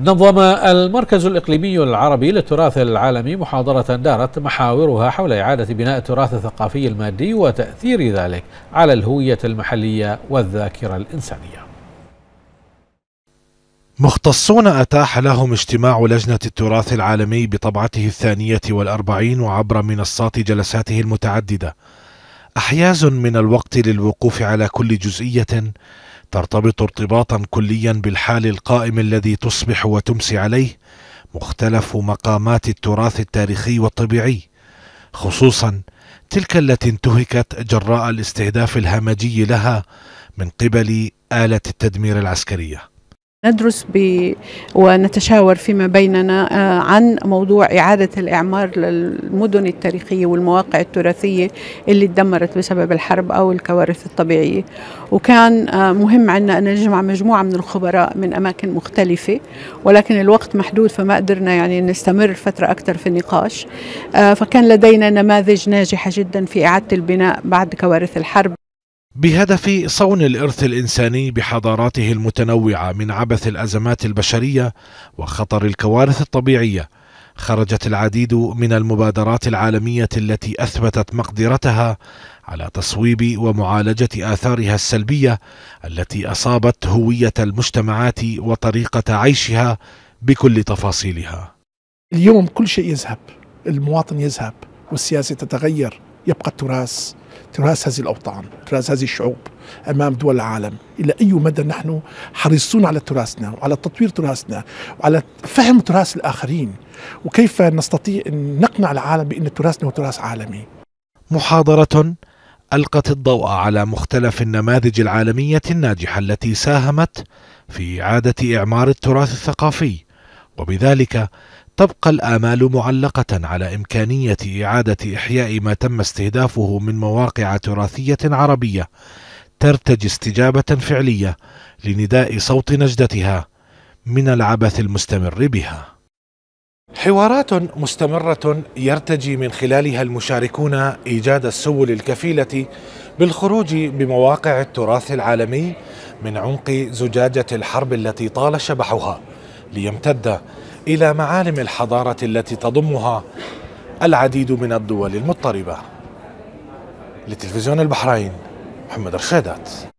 نظم المركز الإقليمي العربي للتراث العالمي محاضرة دارت محاورها حول إعادة بناء التراث الثقافي المادي وتأثير ذلك على الهوية المحلية والذاكرة الإنسانية مختصون أتاح لهم اجتماع لجنة التراث العالمي بطبعته الثانية والأربعين وعبر منصات جلساته المتعددة أحياز من الوقت للوقوف على كل جزئية ترتبط ارتباطا كليا بالحال القائم الذي تصبح وتمسي عليه مختلف مقامات التراث التاريخي والطبيعي خصوصا تلك التي انتهكت جراء الاستهداف الهمجي لها من قبل آلة التدمير العسكرية ندرس ب... ونتشاور فيما بيننا آه، عن موضوع إعادة الإعمار للمدن التاريخية والمواقع التراثية اللي تدمرت بسبب الحرب أو الكوارث الطبيعية وكان آه، مهم عنا أن نجمع مجموعة من الخبراء من أماكن مختلفة ولكن الوقت محدود فما قدرنا يعني نستمر فترة أكثر في النقاش آه، فكان لدينا نماذج ناجحة جدا في إعادة البناء بعد كوارث الحرب بهدف صون الإرث الإنساني بحضاراته المتنوعة من عبث الأزمات البشرية وخطر الكوارث الطبيعية خرجت العديد من المبادرات العالمية التي أثبتت مقدرتها على تصويب ومعالجة آثارها السلبية التي أصابت هوية المجتمعات وطريقة عيشها بكل تفاصيلها. اليوم كل شيء يذهب، المواطن يذهب والسياسة تتغير، يبقى التراث تراث هذه الأوطان تراث هذه الشعوب أمام دول العالم إلى أي مدى نحن حريصون على تراثنا وعلى تطوير تراثنا وعلى فهم تراث الآخرين وكيف نستطيع أن نقنع العالم بأن تراثنا هو تراث عالمي محاضرة ألقت الضوء على مختلف النماذج العالمية الناجحة التي ساهمت في إعادة إعمار التراث الثقافي وبذلك تبقى الآمال معلقة على إمكانية إعادة إحياء ما تم استهدافه من مواقع تراثية عربية ترتجي استجابة فعلية لنداء صوت نجدتها من العبث المستمر بها. حوارات مستمرة يرتجي من خلالها المشاركون إيجاد السبل الكفيلة بالخروج بمواقع التراث العالمي من عمق زجاجة الحرب التي طال شبحها ليمتد إلى معالم الحضارة التي تضمها العديد من الدول المضطربة لتلفزيون البحرين محمد رشادات